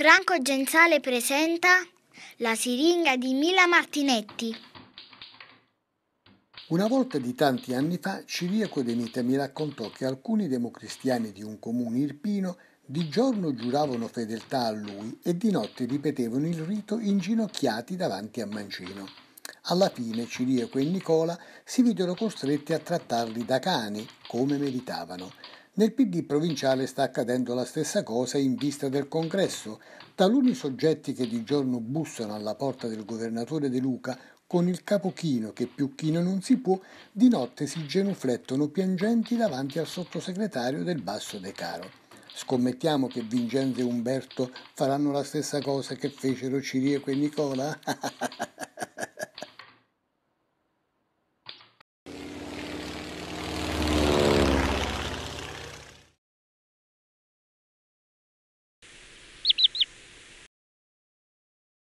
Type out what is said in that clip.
Franco Genzale presenta La siringa di Mila Martinetti. Una volta di tanti anni fa, Ciriaco De Mita mi raccontò che alcuni democristiani di un comune irpino di giorno giuravano fedeltà a lui e di notte ripetevano il rito inginocchiati davanti a Mancino. Alla fine Ciriaco e Nicola si videro costretti a trattarli da cani, come meritavano. Nel PD provinciale sta accadendo la stessa cosa in vista del congresso. Taluni soggetti che di giorno bussano alla porta del governatore De Luca con il capo chino che più chino non si può, di notte si genuflettono piangenti davanti al sottosegretario del Basso De Caro. Scommettiamo che Vincenzo e Umberto faranno la stessa cosa che fecero Cirieco e Nicola?